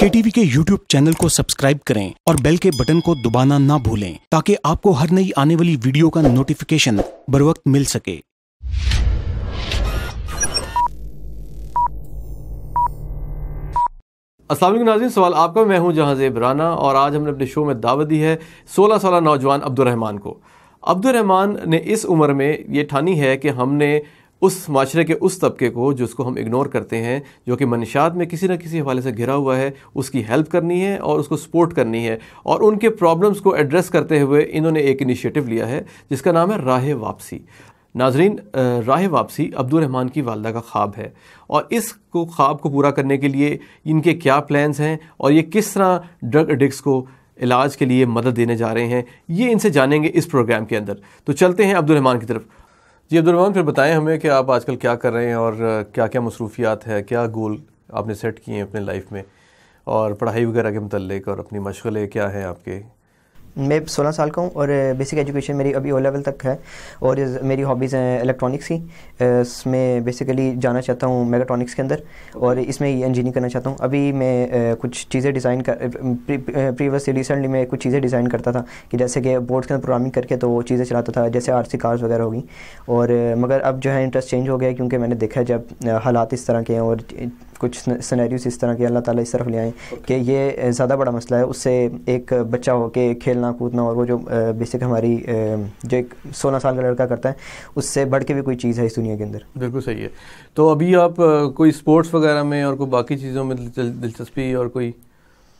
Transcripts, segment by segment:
کے T V کے YouTube channel کو سبسکرائب کریں اور بیل کے بٹن کو دبانا نہ بھولیں تاکہ آپ کو ہر نئی آنے والی ویڈیو کا نوٹیفکیشن بروقت مل سکے اسلام علیکم ناظرین سوال آپ کا میں ہوں جہاں زیب رانا اور آج ہم نے اپنے شو میں دعوت دی ہے سولہ سالہ نوجوان عبد الرحمن کو عبد الرحمن نے اس عمر میں یہ ٹھانی ہے کہ ہم نے اس معاشرے کے اس طبقے کو جس کو ہم اگنور کرتے ہیں جو کہ منشاد میں کسی نہ کسی حوالے سے گھرا ہوا ہے اس کی ہیلپ کرنی ہے اور اس کو سپورٹ کرنی ہے اور ان کے پرابلمز کو ایڈریس کرتے ہوئے انہوں نے ایک انیشیٹو لیا ہے جس کا نام ہے راہ واپسی ناظرین راہ واپسی عبد الرحمن کی والدہ کا خواب ہے اور اس کو خواب کو پورا کرنے کے لیے ان کے کیا پلانز ہیں اور یہ کس طرح ڈرگ اڈکس کو علاج کے لیے مدد دینے جا رہے ہیں یہ ان سے جانیں گے اس پروگرام کے اندر تو چلتے ہیں عبد الرحمن کی طرف جی عبدالرمٰن پھر بتائیں ہمیں کہ آپ آج کل کیا کر رہے ہیں اور کیا کیا مصروفیات ہے کیا گول آپ نے سیٹ کیے ہیں اپنے لائف میں اور پڑھائی وغیرہ کے متعلق اور اپنی مشغلے کیا ہیں آپ کے میں سولہ سال کا ہوں اور بیسک ایجوکیشن میری ابھی او لیول تک ہے اور میری ہابیز ہیں الیکٹرانکس ہی میں بیسیکلی جانا چاہتا ہوں میگاٹرانکس کے اندر اور اس میں یہ کرنا چاہتا ہوں ابھی میں کچھ چیزیں ڈیزائن پریویسلی ریسنٹلی میں کچھ چیزیں ڈیزائن کرتا تھا کہ جیسے کہ بورڈس کے اندر پروگرامنگ کر کے تو وہ چیزیں چلاتا تھا جیسے آر سی کارز وغیرہ ہوگی اور مگر اب جو ہے انٹرسٹ چینج ہو گیا کیونکہ میں نے دیکھا جب حالات اس طرح کے ہیں اور کچھ سنائریز اس طرح کی اللہ تعالیٰ اس طرف لے آئیں کہ یہ زیادہ بڑا مسئلہ ہے اس سے ایک بچہ ہو کے کھیلنا کودنا اور وہ جو بیسک ہماری جو ایک سولہ سال کا لڑکا کرتا ہے اس سے بڑھ کے بھی کوئی چیز ہے اس دنیا کے اندر بالکل صحیح ہے تو ابھی آپ کوئی اسپورٹس وغیرہ میں اور کوئی باقی چیزوں میں دلچسپی اور کوئی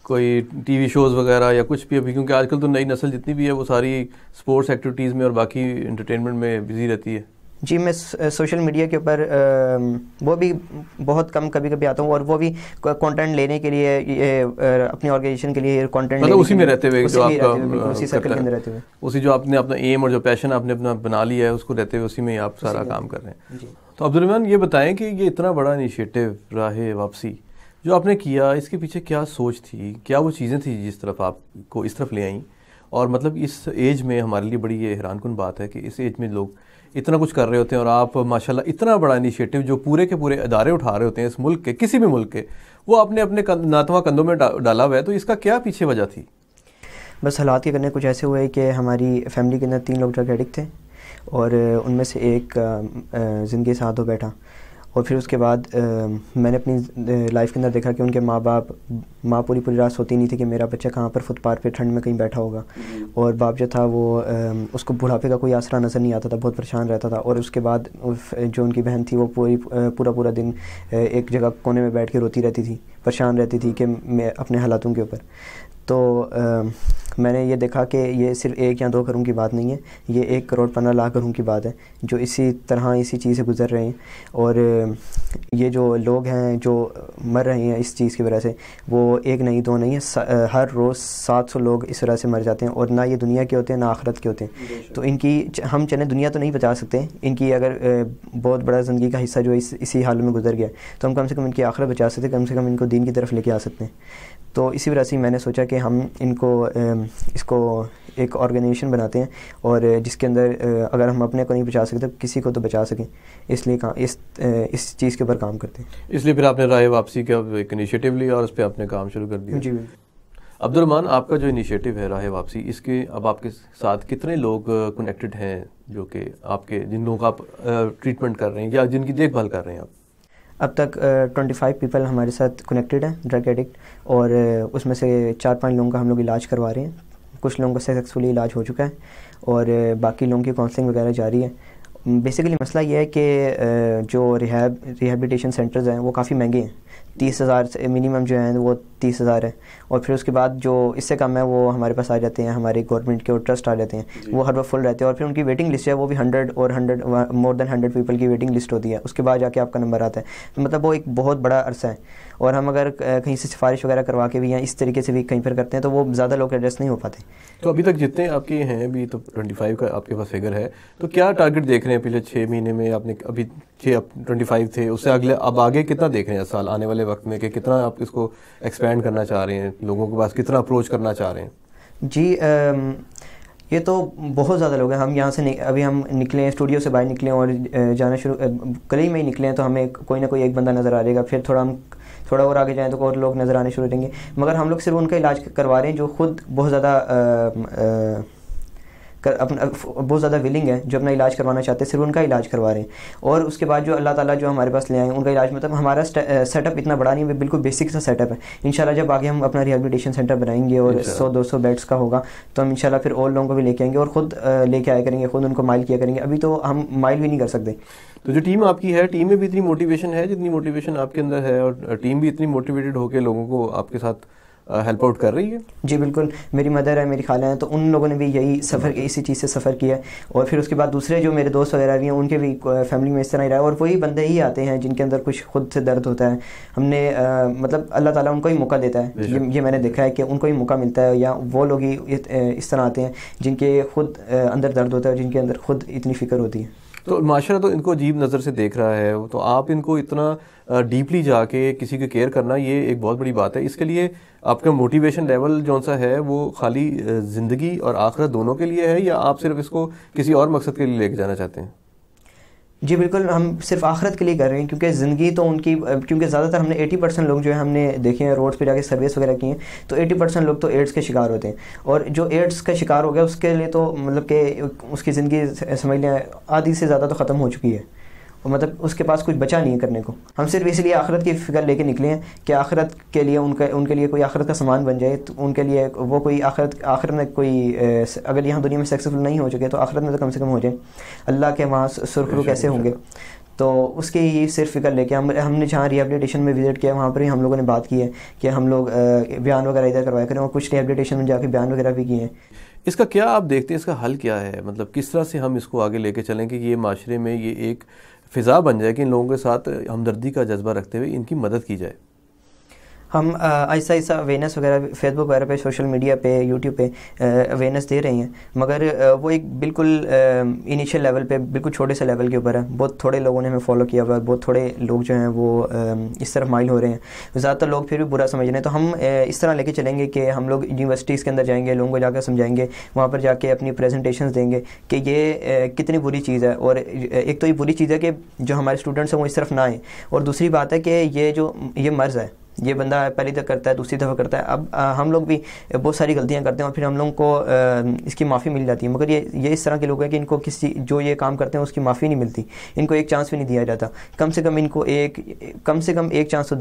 کوئی ٹی وی شوز وغیرہ یا کچھ بھی ابھی کیونکہ آج کل تو نئی نسل جتنی بھی ہے وہ ساری اسپورٹس ایکٹیویٹیز میں اور باقی انٹرٹینمنٹ میں بزی رہتی ہے جی میں سوشل میڈیا کے اوپر وہ بھی بہت کم کبھی کبھی آتا ہوں اور وہ بھی کانٹینٹ لینے کے لیے اپنی آرگنائزیشن کے لیے مطلب اسی میں رہتے ہوئے اسی جو آپ نے اپنا ایم اور جو پیشن آپ نے اپنا بنا لیا ہے اس کو رہتے ہوئے اسی میں آپ سارا کام کر رہے ہیں جی۔ تو عبدالرحمٰن یہ بتائیں کہ یہ اتنا بڑا انیشیٹو راہ واپسی جو آپ نے کیا اس کے پیچھے کیا سوچ تھی کیا وہ چیزیں تھیں جس طرف آپ کو اس طرف لے آئیں اور مطلب اس ایج میں ہمارے لیے بڑی یہ حیران کن بات ہے کہ اس ایج میں لوگ اتنا کچھ کر رہے ہوتے ہیں اور آپ ماشاءاللہ اتنا بڑا انیشیٹو جو پورے کے پورے ادارے اٹھا رہے ہوتے ہیں اس ملک کے کسی بھی ملک کے وہ آپ نے اپنے ناتواں کندھوں میں ڈالا ہوا ہے تو اس کا کیا پیچھے وجہ تھی بس حالات کے کرنے کچھ ایسے ہوئے کہ ہماری فیملی کے اندر تین لوگ ڈرگ ایڈکٹ تھے اور ان میں سے ایک زندگی ساتھ ہو بیٹھا اور پھر اس کے بعد میں نے اپنی لائف کے اندر دیکھا کہ ان کے ماں باپ ماں پوری پوری رات ہوتی نہیں تھی کہ میرا بچہ کہاں پر فٹ پاتھ پہ ٹھنڈ میں کہیں بیٹھا ہوگا اور باپ جو تھا وہ اس کو بڑھاپے کا کوئی آسرا نظر نہیں آتا تھا بہت پریشان رہتا تھا اور اس کے بعد جو ان کی بہن تھی وہ پوری پورا پورا دن ایک جگہ کونے میں بیٹھ کے روتی رہتی تھی پریشان رہتی تھی کہ میں اپنے حالاتوں کے اوپر تو میں نے یہ دیکھا کہ یہ صرف ایک یا دو گھروں کی بات نہیں ہے یہ ایک کروڑ پندرہ لاکھ گھروں کی بات ہے جو اسی طرح اسی چیز سے گزر رہے ہیں اور یہ جو لوگ ہیں جو مر رہے ہیں اس چیز کی وجہ سے وہ ایک نہیں دو نہیں ہیں ہر روز سات سو لوگ اس طرح سے مر جاتے ہیں اور نہ یہ دنیا کے ہوتے ہیں نہ آخرت کے ہوتے ہیں تو ان کی ہم چلیں دنیا تو نہیں بچا سکتے ان کی اگر بہت بڑا زندگی کا حصہ جو اس اسی حال میں گزر گیا تو ہم کم سے کم ان کی آخرت بچا سکتے کم سے کم ان کو دین کی طرف لے کے آ سکتے ہیں تو اسی وجہ سے میں نے سوچا کہ ہم ان کو اس کو ایک بناتے ہیں اور جس کے اندر اگر ہم اپنے کو نہیں بچا سکتے کسی کو تو بچا سکیں اس اس اس لیے چیز کے اوپر کام کرتے ہیں اس لیے پھر آپ نے رائے واپسی کا ایک انیشیٹو لیا اور اس پہ آپ نے کام شروع کر دیا جی عبد الرحمٰن آپ کا جو انیشیٹو ہے رائے واپسی اس کے اب آپ کے ساتھ کتنے لوگ کنیکٹڈ ہیں جو کہ آپ کے جن لوگوں کا آپ ٹریٹمنٹ کر رہے ہیں یا جن کی دیکھ بھال کر رہے ہیں آپ اب تک ٹونٹی فائیو پیپل ہمارے ساتھ کنیکٹڈ ہیں ڈرگ ایڈکٹ اور اس میں سے چار پانچ لوگوں کا ہم لوگ علاج کروا رہے ہیں کچھ لوگوں کا سکسیزفلی علاج ہو چکا ہے اور باقی لوگوں کی کاؤنسلنگ وغیرہ جاری ہے بیسیکلی مسئلہ یہ ہے کہ جو ریہیبیٹیشن سینٹرز ہیں وہ کافی مہنگے ہیں تیس ہزار منیمم جو ہیں وہ تیس ہزار ہے اور پھر اس کے بعد جو اس سے کم ہے وہ ہمارے پاس آ جاتے ہیں ہمارے گورنمنٹ کے اور ٹرسٹ آ جاتے ہیں جی۔ وہ ہر وقت فل رہتے ہیں اور پھر ان کی ویٹنگ لسٹ ہے وہ بھی ہنڈریڈ اور hundred more than hundred people کی ویٹنگ لسٹ ہوتی ہے اس کے بعد جا کے آپ کا نمبر آتا ہے مطلب وہ ایک بہت بڑا عرصہ ہے اور ہم اگر کہیں سے سفارش وغیرہ کروا کے بھی ہیں اس طریقے سے بھی کہیں پھر کرتے ہیں تو وہ زیادہ لوگ ایڈریس نہیں ہو پاتے تو ابھی تک جتنے آپ کے ہیں ابھی تو ٹوئنٹی فائیو کا آپ کے پاس فگر ہے تو کیا ٹارگیٹ دیکھ رہے ہیں پچھلے چھ مہینے میں آپ نے ابھی چھے اب ٹونٹی فائیو تھے اس سے اگلے اب آگے کتنا دیکھ رہے ہیں سال آنے والے وقت میں کہ کتنا آپ اس کو ایکسپینڈ کرنا چاہ رہے ہیں لوگوں کے پاس کتنا اپروچ کرنا چاہ رہے ہیں جی یہ تو بہت زیادہ لوگ ہیں ہم یہاں سے ابھی ہم نکلیں اسٹوڈیو سے باہر نکلیں اور جانا شروع کل ہی میں ہی نکلیں تو ہمیں کوئی نہ کوئی ایک بندہ نظر آ جائے گا پھر تھوڑا ہم تھوڑا اور آگے جائیں تو اور لوگ نظر آنے شروع دیں گے مگر ہم لوگ صرف ان کا علاج کروا رہے ہیں جو خود بہت زیادہ اپنا بہت زیادہ ولنگ ہے جو اپنا علاج کروانا چاہتے ہیں صرف ان کا علاج کروا رہے ہیں اور اس کے بعد جو اللہ تعالیٰ جو ہمارے پاس لے ہیں ان کا علاج مطلب ہمارا سیٹ اپ اتنا بڑا نہیں ہے بالکل بیسک سا سیٹ اپ ہے انشاءاللہ جب آگے ہم اپنا ریہیبلیٹیشن سینٹر بنائیں گے اور سو دو سو بیڈس کا ہوگا تو ہم انشاءاللہ پھر اور لوگوں کو بھی لے کے آئیں گے اور خود لے کے آیا کریں گے خود ان کو مائل کیا کریں گے ابھی تو ہم مائل بھی نہیں کر سکتے تو جو ٹیم آپ کی ہے ٹیم میں بھی اتنی موٹیویشن ہے جتنی موٹیویشن آپ کے اندر ہے اور ٹیم بھی اتنی موٹیویٹیڈ ہو کے لوگوں کو آپ کے ساتھ ہیلپ آؤٹ کر رہی ہے جی بالکل میری مدر ہے میری خالہ ہیں تو ان لوگوں نے بھی یہی سفر اسی چیز سے سفر کیا اور پھر اس کے بعد دوسرے جو میرے دوست وغیرہ بھی ہیں ان کے بھی فیملی میں اس طرح ہی رہا ہے اور وہی بندے ہی آتے ہیں جن کے اندر کچھ خود سے درد ہوتا ہے ہم نے مطلب اللہ تعالیٰ ان کو ہی موقع دیتا ہے یہ میں نے دیکھا ہے کہ ان کو ہی موقع ملتا ہے یا وہ لوگ ہی اس طرح آتے ہیں جن کے خود اندر درد ہوتا ہے اور جن کے اندر خود اتنی فکر ہوتی ہے تو معاشرہ تو ان کو عجیب نظر سے دیکھ رہا ہے تو آپ ان کو اتنا ڈیپلی جا کے کسی کے کیئر کرنا یہ ایک بہت بڑی بات ہے اس کے لیے آپ کا موٹیویشن لیول جون سا ہے وہ خالی زندگی اور آخرت دونوں کے لیے ہے یا آپ صرف اس کو کسی اور مقصد کے لیے لے کے جانا چاہتے ہیں جی بالکل ہم صرف آخرت کے لیے کر رہے ہیں کیونکہ زندگی تو ان کی کیونکہ زیادہ تر ہم نے ایٹی پرسینٹ لوگ جو ہے ہم نے دیکھے ہیں روڈس پہ جا کے سروس وغیرہ کی ہیں تو ایٹی پرسینٹ لوگ تو ایڈس کے شکار ہوتے ہیں اور جو ایڈس کا شکار ہو گیا اس کے لیے تو مطلب کہ اس کی زندگی سمجھ لیں آدھی سے زیادہ تو ختم ہو چکی ہے اور مطلب اس کے پاس کچھ بچا نہیں ہے کرنے کو ہم صرف اس لیے آخرت کی فکر لے کے نکلے ہیں کہ آخرت کے لیے ان کا ان کے لیے کوئی آخرت کا سامان بن جائے تو ان کے لیے وہ کوئی آخرت آخرت میں کوئی اگر یہاں دنیا میں سکسیزفل نہیں ہو چکے تو آخرت میں تو کم سے کم ہو جائے اللہ کے وہاں سرخرو کیسے ہوں گے تو اس کی صرف فکر لے کے ہم ہم نے جہاں ریہیبلیٹیشن میں وزٹ کیا وہاں پر ہی ہم لوگوں نے بات کی ہے کہ ہم لوگ بیان وغیرہ ادھر کروایا کریں اور کچھ ریہیبلیٹیشن میں جا کے بیان وغیرہ بھی کیے ہیں اس کا کیا آپ دیکھتے ہیں اس کا حل کیا ہے مطلب کس طرح سے ہم اس کو آگے لے کے چلیں کہ یہ معاشرے میں یہ ایک فضا بن جائے کہ ان لوگوں کے ساتھ ہمدردی کا جذبہ رکھتے ہوئے ان کی مدد کی جائے ہم آہستہ آہستہ اویرنیس وغیرہ فیس بک وغیرہ پہ سوشل میڈیا پہ یوٹیوب پہ اویرنیس دے رہی ہیں مگر وہ ایک بالکل انیشیل لیول پہ بالکل چھوٹے سے لیول کے اوپر ہے بہت تھوڑے لوگوں نے ہمیں فالو کیا ہوا ہے بہت تھوڑے لوگ جو ہیں وہ اس طرف مائل ہو رہے ہیں زیادہ تر لوگ پھر بھی برا سمجھ رہے ہیں تو ہم اس طرح لے کے چلیں گے کہ ہم لوگ یونیورسٹیز کے اندر جائیں گے لوگوں کو جا کے سمجھائیں گے وہاں پر جا کے اپنی پریزنٹیشنز دیں گے کہ یہ کتنی بری چیز ہے اور ایک تو یہ بری چیز ہے کہ جو ہمارے اسٹوڈنٹس ہیں وہ اس طرف نہ آئیں اور دوسری بات ہے کہ یہ جو یہ مرض ہے یہ بندہ پہلی دفعہ کرتا ہے دوسری دفعہ کرتا ہے اب ہم لوگ بھی بہت ساری غلطیاں کرتے ہیں اور پھر ہم لوگوں کو اس کی معافی مل جاتی ہے مگر یہ یہ اس طرح کے لوگ ہیں کہ ان کو کسی جو یہ کام کرتے ہیں اس کی معافی نہیں ملتی ان کو ایک چانس بھی نہیں دیا جاتا کم سے کم ان کو ایک کم سے کم ایک چانس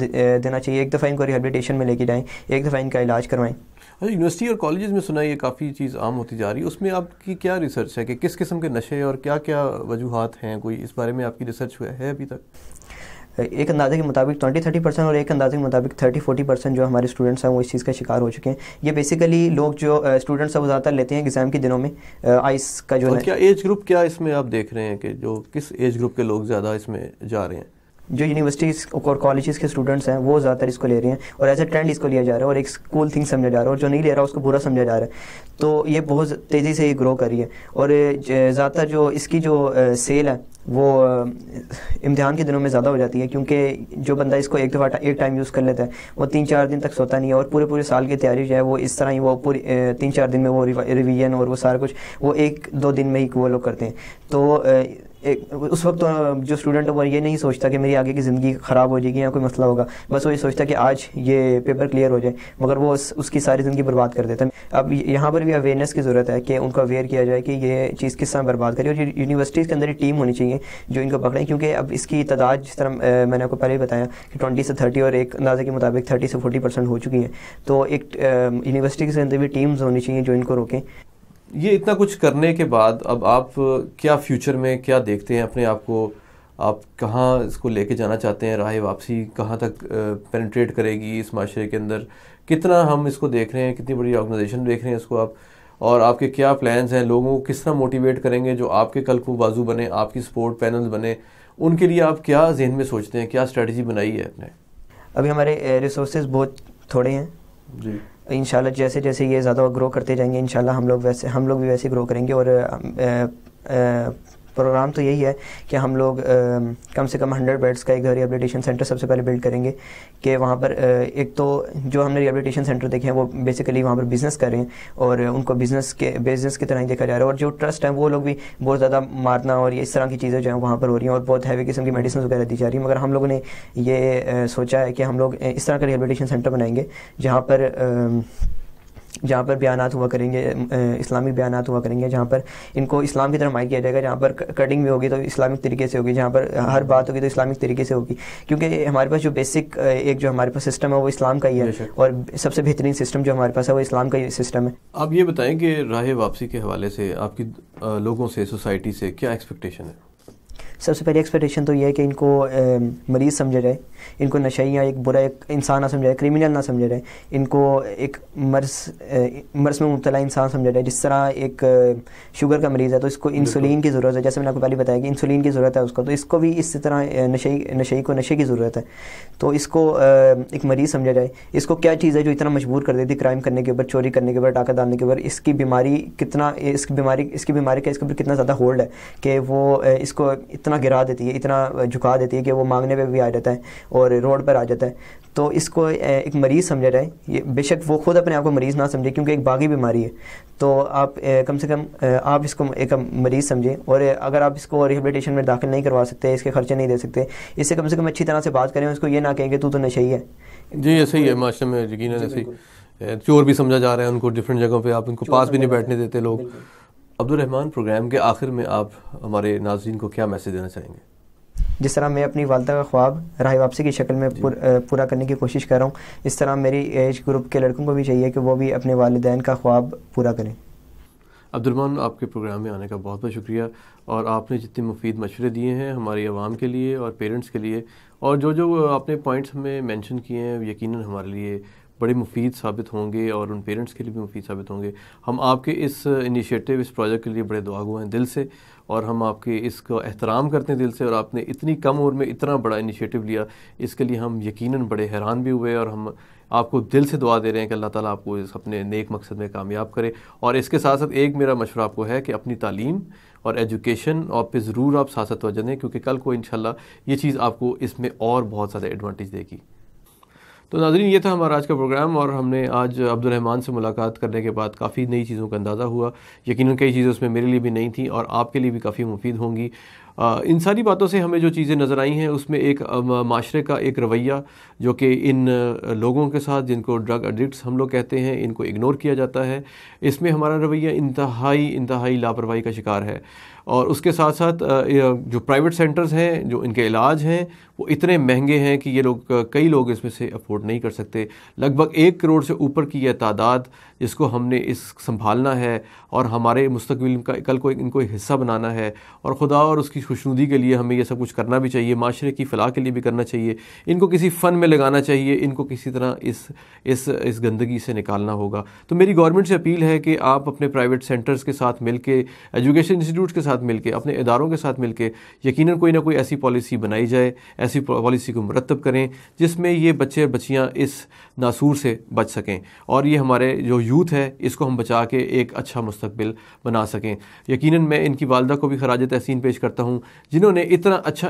دینا چاہیے ایک دفعہ ان کو ریہیبلیٹیشن میں لے کے جائیں ایک دفعہ ان کا علاج کروائیں اچھا یونیورسٹی اور کالجز میں سنا یہ کافی چیز عام ہوتی جا رہی ہے اس میں آپ کی کیا ریسرچ ہے کہ کس قسم کے نشے اور کیا کیا وجوہات ہیں کوئی اس بارے میں آپ کی ریسرچ ہے ابھی تک ایک اندازے کے مطابق ٹوئنٹی تھرٹی پرسینٹ اور ایک اندازے کے مطابق تھرٹی فورٹی پرسینٹ جو ہمارے اسٹوڈنٹس ہیں وہ اس چیز کا شکار ہو چکے ہیں یہ بیسیکلی لوگ جو اسٹوڈنٹس ہیں وہ زیادہ تر لیتے ہیں ایگزام کے دنوں میں آئس کا جو ہے ایج گروپ کیا اس میں آپ دیکھ رہے ہیں کہ جو کس ایج گروپ کے لوگ زیادہ اس میں جا رہے ہیں جو یونیورسٹیز اور کالجز کے اسٹوڈنٹس ہیں وہ زیادہ تر اس کو لے رہے ہیں اور ایز اے ٹرینڈ اس کو لیا جا رہا ہے اور ایک کول تھنگ سمجھا جا رہا ہے اور جو نہیں لے رہا اس کو برا سمجھا جا رہا ہے تو یہ بہت تیزی سے یہ گرو کر رہی ہے اور زیادہ تر جو اس کی جو سیل ہے وہ امتحان کے دنوں میں زیادہ ہو جاتی ہے کیونکہ جو بندہ اس کو ایک دفعہ ایک ٹائم یوز کر لیتا ہے وہ تین چار دن تک سوتا نہیں ہے اور پورے پورے سال کی تیاری جو ہے وہ اس طرح ہی وہ پوری تین چار دن میں وہ ریویژن اور وہ سارا کچھ وہ ایک دو دن میں ہی وہ لوگ کرتے ہیں تو ایک اس وقت جو اسٹوڈنٹ ہے وہ یہ نہیں سوچتا کہ میری آگے کی زندگی خراب ہو جائے گی یا کوئی مسئلہ ہوگا بس وہ یہ سوچتا کہ آج یہ پیپر کلیئر ہو جائے مگر وہ اس کی ساری زندگی برباد کر دیتا ہے اب یہاں پر بھی اویئرنیس کی ضرورت ہے کہ ان کو اویئر کیا جائے کہ یہ چیز کس طرح برباد کرے اور یونیورسٹیز کے اندر ٹیم ہونی چاہیے جو ان کو پکڑے کیونکہ اب اس کی تعداد جس طرح میں نے آپ کو پہلے ہی بتایا کہ ٹوئنٹی سے تھرٹی اور ایک اندازے کے مطابق تھرٹی سے فورٹی پرسینٹ ہو چکی ہیں تو ایک یونیورسٹی کے اندر بھی ٹیمز ہونی چاہیے جو ان کو روکیں یہ اتنا کچھ کرنے کے بعد اب آپ کیا فیوچر میں کیا دیکھتے ہیں اپنے آپ کو آپ کہاں اس کو لے کے جانا چاہتے ہیں راہ واپسی کہاں تک پینٹریٹ کرے گی اس معاشرے کے اندر کتنا ہم اس کو دیکھ رہے ہیں کتنی بڑی آرگنائزیشن دیکھ رہے ہیں اس کو آپ اور آپ کے کیا پلانز ہیں لوگوں کو کس طرح موٹیویٹ کریں گے جو آپ کے کل کو بازو بنے آپ کی سپورٹ پینل بنے ان کے لیے آپ کیا ذہن میں سوچتے ہیں کیا اسٹریٹجی بنائی ہے آپ نے ابھی ہمارے ریسورسز بہت تھوڑے ہیں جی انشاءاللہ جیسے جیسے یہ زیادہ گرو کرتے جائیں گے انشاءاللہ ہم لوگ ویسے ہم لوگ بھی ویسے گرو کریں گے اور پروگرام تو یہی ہے کہ ہم لوگ کم سے کم ہنڈریڈ بیڈس کا ایک ریبلیٹیشن سینٹر سب سے پہلے بلڈ کریں گے کہ وہاں پر ایک تو جو ہم نے ریبلیٹیشن سینٹر دیکھے ہیں وہ بیسیکلی وہاں پر بزنس کر رہے ہیں اور ان کو بزنس کے بزنس کی طرح ہی دیکھا جا رہا ہے اور جو ٹرسٹ ہیں وہ لوگ بھی بہت زیادہ مارنا اور اس طرح کی چیزیں جو ہیں وہاں پر ہو رہی ہیں اور بہت ہیوی قسم کی میڈیسنس وغیرہ دی جا رہی ہیں مگر ہم لوگوں نے یہ سوچا ہے کہ ہم لوگ اس طرح کا ریبلیٹیشن سینٹر بنائیں گے جہاں پر جہاں پر بیانات ہوا کریں گے اسلامی بیانات ہوا کریں گے جہاں پر ان کو اسلام کی طرف مائی کیا جائے گا جہاں پر کٹنگ بھی ہوگی تو اسلامک طریقے سے ہوگی جہاں پر ہر بات ہوگی تو اسلامک طریقے سے ہوگی کیونکہ ہمارے پاس جو بیسک ایک جو ہمارے پاس سسٹم ہے وہ اسلام کا ہی ہے اور سب سے بہترین سسٹم جو ہمارے پاس ہے وہ اسلام کا ہی سسٹم ہے آپ یہ بتائیں کہ راہ واپسی کے حوالے سے آپ کی لوگوں سے سوسائٹی سے کیا ایکسپیکٹیشن ہے سب سے پہلے ایکسپیکٹیشن تو یہ ہے کہ ان کو مریض سمجھا جائے ان کو یا ایک برا ایک انسان نہ سمجھا جائے کریمینل نہ سمجھا جائے ان کو ایک مرض مرض میں مبتلا انسان سمجھا جائے جس طرح ایک شوگر کا مریض ہے تو اس کو انسولین کی ضرورت ہے جیسے میں نے آپ کو پہلے بتایا کہ انسولین کی ضرورت ہے اس کو تو اس کو بھی اس طرح نشئی نشئی کو نشے کی ضرورت ہے تو اس کو ایک مریض سمجھا جائے اس کو کیا چیز ہے جو اتنا مجبور کر دیتی کرائم کرنے کے اوپر چوری کرنے کے اوپر ڈاکہ ڈالنے کے اوپر اس کی بیماری کتنا اس بیماری اس کی بیماری کا اس کے اوپر کتنا زیادہ ہولڈ ہے کہ وہ اس کو اتنا گرا دیتی ہے اتنا جھکا دیتی ہے کہ وہ مانگنے پہ بھی آ جاتا ہے اور روڈ پر آ جاتا ہے تو اس کو ایک مریض سمجھا جائے یہ بے شک وہ خود اپنے آپ کو مریض نہ سمجھے کیونکہ ایک باغی بیماری ہے تو آپ کم سے کم آپ اس کو ایک مریض سمجھیں اور اگر آپ اس کو ریبلیٹیشن میں داخل نہیں کروا سکتے اس کے خرچے نہیں دے سکتے اس سے کم سے کم اچھی طرح سے بات کریں اس کو یہ نہ کہیں کہ تو تو نشہ ہی ہے جی یہ صحیح ہے معاشرے میں یقین ہے چور بھی سمجھا جا رہا ہے ان کو ڈفرینٹ جگہوں پہ آپ ان کو پاس بھی نہیں بیٹھنے دیتے لوگ عبد عبدالرحمٰن پروگرام کے آخر میں آپ ہمارے ناظرین کو کیا میسج دینا چاہیں گے جس طرح میں اپنی والدہ کا خواب راہ واپسی کی شکل میں جی. پورا کرنے کی کوشش کر رہا ہوں اس طرح میری ایج گروپ کے لڑکوں کو بھی چاہیے کہ وہ بھی اپنے والدین کا خواب پورا کریں عبد الرحمٰن آپ کے پروگرام میں آنے کا بہت بہت شکریہ اور آپ نے جتنے مفید مشورے دیے ہیں ہماری عوام کے لیے اور پیرنٹس کے لیے اور جو جو آپ نے پوائنٹس ہمیں مینشن کیے ہیں یقیناً ہمارے لیے بڑے مفید ثابت ہوں گے اور ان پیرنٹس کے لیے بھی مفید ثابت ہوں گے ہم آپ کے اس انیشیٹو اس پروجیکٹ کے لیے بڑے دعا ہیں دل سے اور ہم آپ کے اس کو احترام کرتے ہیں دل سے اور آپ نے اتنی کم عمر میں اتنا بڑا انیشیٹو لیا اس کے لیے ہم یقیناً بڑے حیران بھی ہوئے اور ہم آپ کو دل سے دعا دے رہے ہیں کہ اللہ تعالیٰ آپ کو اس اپنے نیک مقصد میں کامیاب کرے اور اس کے ساتھ ساتھ ایک میرا مشورہ آپ کو ہے کہ اپنی تعلیم اور ایجوکیشن اور پہ ضرور آپ ساتھ ساتھ توجہ دیں کیونکہ کل کو انشاءاللہ یہ چیز آپ کو اس میں اور بہت زیادہ ایڈوانٹیج دے گی تو ناظرین یہ تھا ہمارا آج کا پروگرام اور ہم نے آج عبدالرحمان سے ملاقات کرنے کے بعد کافی نئی چیزوں کا اندازہ ہوا یقیناً کئی چیزیں اس میں میرے لیے بھی نئی تھیں اور آپ کے لیے بھی کافی مفید ہوں گی ان ساری باتوں سے ہمیں جو چیزیں نظر آئی ہیں اس میں ایک معاشرے کا ایک رویہ جو کہ ان لوگوں کے ساتھ جن کو ڈرگ اڈکٹس ہم لوگ کہتے ہیں ان کو اگنور کیا جاتا ہے اس میں ہمارا رویہ انتہائی انتہائی لاپرواہی کا شکار ہے اور اس کے ساتھ ساتھ جو پرائیویٹ سینٹرز ہیں جو ان کے علاج ہیں وہ اتنے مہنگے ہیں کہ یہ لوگ کئی لوگ اس میں سے افورڈ نہیں کر سکتے لگ بھگ ایک کروڑ سے اوپر کی یہ تعداد جس کو ہم نے اس سنبھالنا ہے اور ہمارے مستقبل کا کل کو ان کو حصہ بنانا ہے اور خدا اور اس کی خوشنودی کے لیے ہمیں یہ سب کچھ کرنا بھی چاہیے معاشرے کی فلاح کے لیے بھی کرنا چاہیے ان کو کسی فن میں لگانا چاہیے ان کو کسی طرح اس اس اس گندگی سے نکالنا ہوگا تو میری گورنمنٹ سے اپیل ہے کہ آپ اپنے پرائیویٹ سینٹرز کے ساتھ مل کے ایجوکیشن انسٹیٹیوٹس کے ساتھ مل کے اپنے اداروں کے ساتھ مل کے یقیناً کوئی نہ کوئی ایسی پالیسی بنائی جائے ایسی پالیسی کو مرتب کریں جس میں یہ بچے اور بچیاں اس ناسور سے بچ سکیں اور یہ ہمارے جو یوتھ ہے اس کو ہم بچا کے ایک اچھا مستقبل بنا سکیں یقیناً میں ان کی والدہ کو بھی خراج تحسین پیش کرتا ہوں ہوں جنہوں نے اتنا اچھا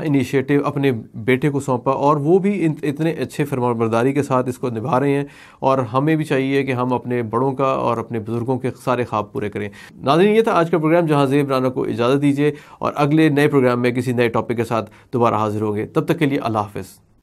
اپنے بیٹے کو سونپا اور وہ بھی اتنے اچھے فرمان برداری کے ساتھ اس کو نبھا رہے ہیں اور ہمیں بھی چاہیے کہ ہم اپنے بڑوں کا اور اپنے بزرگوں کے سارے خواب پورے کریں ناظرین یہ تھا آج کا پروگرام جہاں زیب رانا کو اجازت دیجیے اور اگلے نئے پروگرام میں کسی نئے ٹاپک کے ساتھ دوبارہ حاضر ہوں گے تب تک کے لیے اللہ حافظ